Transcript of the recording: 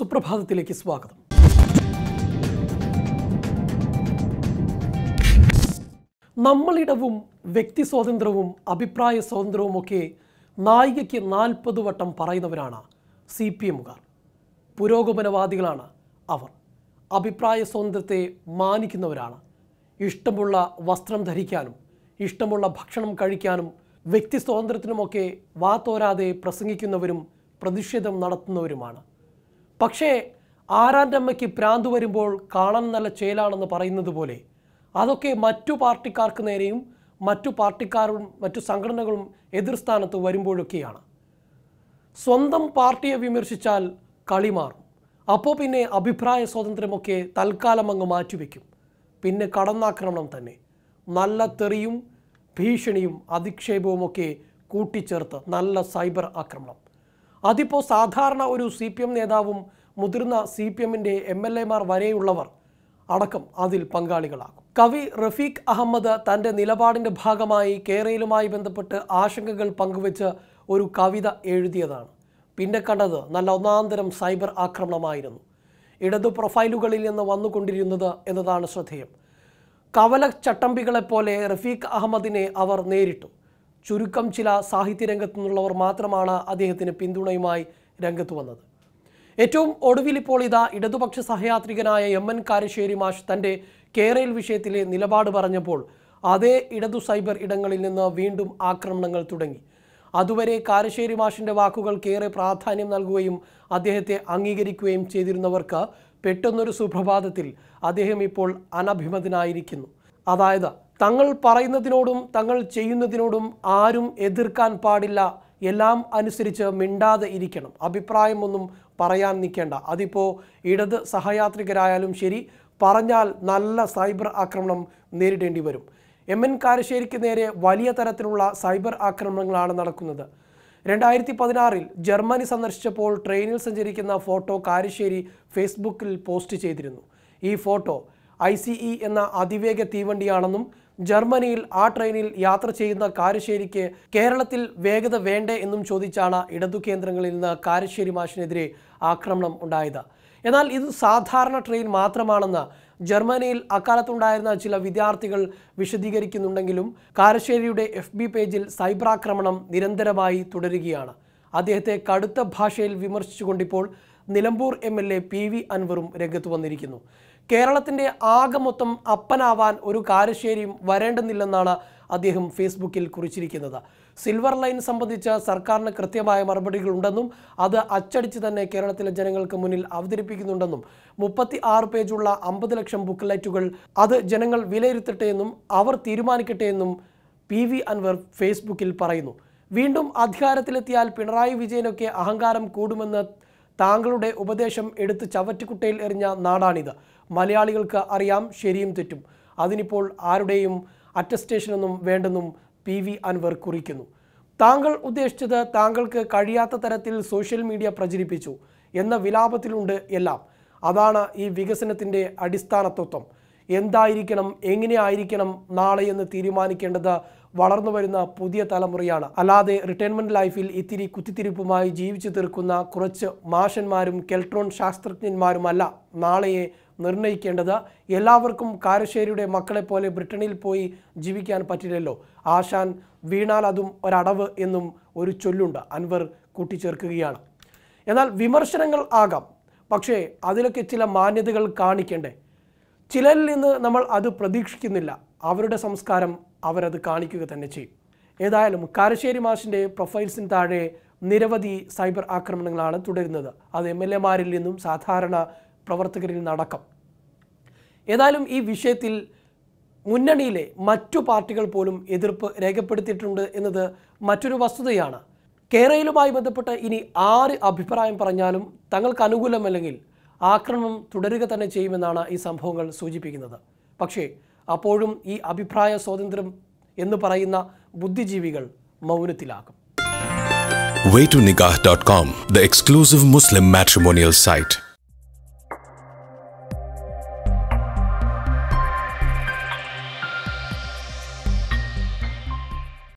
സുപ്രഭാതത്തിലേക്ക് സ്വാഗതം നമ്മളിടവും വ്യക്തി സ്വാതന്ത്ര്യവും അഭിപ്രായ സ്വാതന്ത്ര്യവും ഒക്കെ നായികയ്ക്ക് നാൽപ്പത് വട്ടം പറയുന്നവരാണ് സി പി എമ്മുകാർ പുരോഗമനവാദികളാണ് അവർ അഭിപ്രായ സ്വാതന്ത്ര്യത്തെ മാനിക്കുന്നവരാണ് ഇഷ്ടമുള്ള വസ്ത്രം ധരിക്കാനും ഇഷ്ടമുള്ള ഭക്ഷണം കഴിക്കാനും വ്യക്തി സ്വാതന്ത്ര്യത്തിനുമൊക്കെ വാത്തോരാതെ പ്രസംഗിക്കുന്നവരും പ്രതിഷേധം നടത്തുന്നവരുമാണ് പക്ഷേ ആരാൻ്റമ്മയ്ക്ക് പ്രാന്ത് വരുമ്പോൾ കാണാൻ നല്ല ചേലാണെന്ന് പറയുന്നത് പോലെ അതൊക്കെ മറ്റു പാർട്ടിക്കാർക്ക് നേരെയും മറ്റു പാർട്ടിക്കാരും മറ്റു സംഘടനകളും എതിർസ്ഥാനത്ത് വരുമ്പോഴൊക്കെയാണ് സ്വന്തം പാർട്ടിയെ വിമർശിച്ചാൽ കളി മാറും അപ്പോൾ പിന്നെ അഭിപ്രായ സ്വാതന്ത്ര്യമൊക്കെ തൽക്കാലം അങ്ങ് മാറ്റിവെക്കും പിന്നെ കടന്നാക്രമണം തന്നെ നല്ല തെറിയും ഭീഷണിയും അധിക്ഷേപവുമൊക്കെ കൂട്ടിച്ചേർത്ത് നല്ല സൈബർ ആക്രമണം അതിപ്പോൾ സാധാരണ ഒരു സി പി എം നേതാവും മുതിർന്ന സി പി എമ്മിൻ്റെ എം എൽ എമാർ വരെയുള്ളവർ അടക്കം അതിൽ പങ്കാളികളാകും കവി റഫീഖ് അഹമ്മദ് തൻ്റെ നിലപാടിൻ്റെ ഭാഗമായി കേരളയിലുമായി ബന്ധപ്പെട്ട് ആശങ്കകൾ പങ്കുവെച്ച് ഒരു കവിത എഴുതിയതാണ് പിന്നെ കണ്ടത് നല്ല ഒന്നാന്തരം സൈബർ ആക്രമണമായിരുന്നു ഇടതു പ്രൊഫൈലുകളിൽ നിന്ന് വന്നുകൊണ്ടിരുന്നത് എന്നതാണ് ശ്രദ്ധേയം കവല ചട്ടമ്പികളെപ്പോലെ റഫീഖ് അഹമ്മദിനെ അവർ നേരിട്ടു ചുരുക്കം ചില സാഹിത്യരംഗത്തു നിന്നുള്ളവർ മാത്രമാണ് അദ്ദേഹത്തിന് പിന്തുണയുമായി രംഗത്ത് വന്നത് ഏറ്റവും ഒടുവിൽ ഇപ്പോൾ ഇതാ ഇടതുപക്ഷ സഹയാത്രികനായ എം എൻ കാരശ്ശേരി മാഷ് തൻ്റെ കേരയിൽ വിഷയത്തിലെ നിലപാട് പറഞ്ഞപ്പോൾ അതേ ഇടതു സൈബർ ഇടങ്ങളിൽ നിന്ന് വീണ്ടും ആക്രമണങ്ങൾ തുടങ്ങി അതുവരെ കാരശ്ശേരി മാഷിൻ്റെ വാക്കുകൾക്കേറെ പ്രാധാന്യം നൽകുകയും അദ്ദേഹത്തെ അംഗീകരിക്കുകയും ചെയ്തിരുന്നവർക്ക് പെട്ടെന്നൊരു സുപ്രഭാതത്തിൽ അദ്ദേഹം ഇപ്പോൾ അനഭിമതനായിരിക്കുന്നു അതായത് തങ്ങൾ പറയുന്നതിനോടും തങ്ങൾ ചെയ്യുന്നതിനോടും ആരും എതിർക്കാൻ പാടില്ല എല്ലാം അനുസരിച്ച് മിണ്ടാതെ ഇരിക്കണം അഭിപ്രായമൊന്നും പറയാൻ നിൽക്കേണ്ട അതിപ്പോൾ ഇടത് സഹയാത്രികരായാലും ശരി പറഞ്ഞാൽ നല്ല സൈബർ ആക്രമണം നേരിടേണ്ടി വരും എം എൻ കാരശ്ശേരിക്ക് നേരെ വലിയ തരത്തിലുള്ള സൈബർ ആക്രമണങ്ങളാണ് നടക്കുന്നത് രണ്ടായിരത്തി പതിനാറിൽ ജർമ്മനി സന്ദർശിച്ചപ്പോൾ ട്രെയിനിൽ സഞ്ചരിക്കുന്ന ഫോട്ടോ കാരശ്ശേരി ഫേസ്ബുക്കിൽ പോസ്റ്റ് ചെയ്തിരുന്നു ഈ ഫോട്ടോ ഐ എന്ന അതിവേഗ തീവണ്ടിയാണെന്നും ജർമ്മനിയിൽ ആ ട്രെയിനിൽ യാത്ര ചെയ്യുന്ന കാരശ്ശേരിക്ക് കേരളത്തിൽ വേഗത വേണ്ടേ എന്നും ചോദിച്ചാണ് ഇടതു കേന്ദ്രങ്ങളിൽ നിന്ന് കാരശ്ശേരി മാഷിനെതിരെ ആക്രമണം ഉണ്ടായത് എന്നാൽ ഇത് സാധാരണ ട്രെയിൻ മാത്രമാണെന്ന് ജർമ്മനിയിൽ അക്കാലത്തുണ്ടായിരുന്ന ചില വിദ്യാർത്ഥികൾ വിശദീകരിക്കുന്നുണ്ടെങ്കിലും കാരശ്ശേരിയുടെ എഫ് ബി പേജിൽ സൈബർ ആക്രമണം നിരന്തരമായി തുടരുകയാണ് അദ്ദേഹത്തെ കടുത്ത ഭാഷയിൽ വിമർശിച്ചുകൊണ്ടിപ്പോൾ Nilambur M L A P V അൻവറും രംഗത്ത് വന്നിരിക്കുന്നു കേരളത്തിൻ്റെ ആകെ മൊത്തം അപ്പനാവാൻ ഒരു കാരശ്ശേരിയും വരേണ്ടെന്നില്ലെന്നാണ് അദ്ദേഹം ഫേസ്ബുക്കിൽ കുറിച്ചിരിക്കുന്നത് സിൽവർ ലൈൻ സംബന്ധിച്ച് സർക്കാരിന് കൃത്യമായ മറുപടികളുണ്ടെന്നും അത് അച്ചടിച്ച് തന്നെ കേരളത്തിലെ ജനങ്ങൾക്ക് മുന്നിൽ അവതരിപ്പിക്കുന്നുണ്ടെന്നും മുപ്പത്തി ആറ് പേജുള്ള അമ്പത് ലക്ഷം ബുക്ക്ലൈറ്റുകൾ അത് ജനങ്ങൾ വിലയിരുത്തട്ടെ എന്നും അവർ തീരുമാനിക്കട്ടെ എന്നും പി വി അൻവർ ഫേസ്ബുക്കിൽ പറയുന്നു വീണ്ടും അധികാരത്തിലെത്തിയാൽ പിണറായി വിജയനൊക്കെ അഹങ്കാരം കൂടുമെന്ന് താങ്കളുടെ ഉപദേശം എടുത്ത് ചവറ്റുകുട്ടയിൽ എറിഞ്ഞ നാടാണിത് മലയാളികൾക്ക് അറിയാം ശരിയും തെറ്റും അതിനിപ്പോൾ ആരുടെയും അറ്റസ്റ്റേഷനൊന്നും വേണ്ടെന്നും പി വി അൻവർ കുറിക്കുന്നു താങ്കൾ ഉദ്ദേശിച്ചത് താങ്കൾക്ക് കഴിയാത്ത തരത്തിൽ സോഷ്യൽ മീഡിയ പ്രചരിപ്പിച്ചു എന്ന വിലാപത്തിലുണ്ട് എല്ലാം അതാണ് ഈ വികസനത്തിൻ്റെ അടിസ്ഥാന തത്വം എന്തായിരിക്കണം എങ്ങനെയായിരിക്കണം നാളെ എന്ന് തീരുമാനിക്കേണ്ടത് വളർന്നു വരുന്ന പുതിയ തലമുറയാണ് അല്ലാതെ റിട്ടയർമെന്റ് ലൈഫിൽ ഇത്തിരി കുത്തിത്തിരിപ്പുമായി ജീവിച്ചു തീർക്കുന്ന കുറച്ച് മാഷന്മാരും കെൽട്രോൺ ശാസ്ത്രജ്ഞന്മാരുമല്ല നാളെയെ നിർണ്ണയിക്കേണ്ടത് എല്ലാവർക്കും കാരശ്ശേരിയുടെ മക്കളെ പോലെ ബ്രിട്ടനിൽ പോയി ജീവിക്കാൻ പറ്റില്ലല്ലോ ആശാൻ വീണാൽ അതും ഒരടവ് എന്നും ഒരു ചൊല്ലുണ്ട് അൻവർ കൂട്ടിച്ചേർക്കുകയാണ് എന്നാൽ വിമർശനങ്ങൾ ആകാം പക്ഷേ അതിലൊക്കെ ചില മാന്യതകൾ കാണിക്കണ്ടേ ചിലരിൽ നിന്ന് നമ്മൾ അത് പ്രതീക്ഷിക്കുന്നില്ല അവരുടെ സംസ്കാരം അവരത് കാണിക്കുക തന്നെ ചെയ്യും ഏതായാലും കാരശ്ശേരി മാഷിൻ്റെ പ്രൊഫൈൽസിന് താഴെ നിരവധി സൈബർ ആക്രമണങ്ങളാണ് തുടരുന്നത് അത് എം എൽ മാരിൽ നിന്നും സാധാരണ പ്രവർത്തകരിൽ നടക്കും ഏതായാലും ഈ വിഷയത്തിൽ മുന്നണിയിലെ മറ്റു പാർട്ടികൾ പോലും എതിർപ്പ് രേഖപ്പെടുത്തിയിട്ടുണ്ട് എന്നത് മറ്റൊരു വസ്തുതയാണ് കേരളയിലുമായി ബന്ധപ്പെട്ട് ഇനി ആറ് അഭിപ്രായം പറഞ്ഞാലും തങ്ങൾക്ക് അനുകൂലമല്ലെങ്കിൽ ആക്രമണം തുടരുക തന്നെ ചെയ്യുമെന്നാണ് ഈ സംഭവങ്ങൾ സൂചിപ്പിക്കുന്നത് പക്ഷേ അപ്പോഴും ഈ അഭിപ്രായ സ്വാതന്ത്ര്യം എന്ന് പറയുന്ന ബുദ്ധിജീവികൾ മൗനത്തിലാകും way to nikah.com the exclusive muslim matrimonial site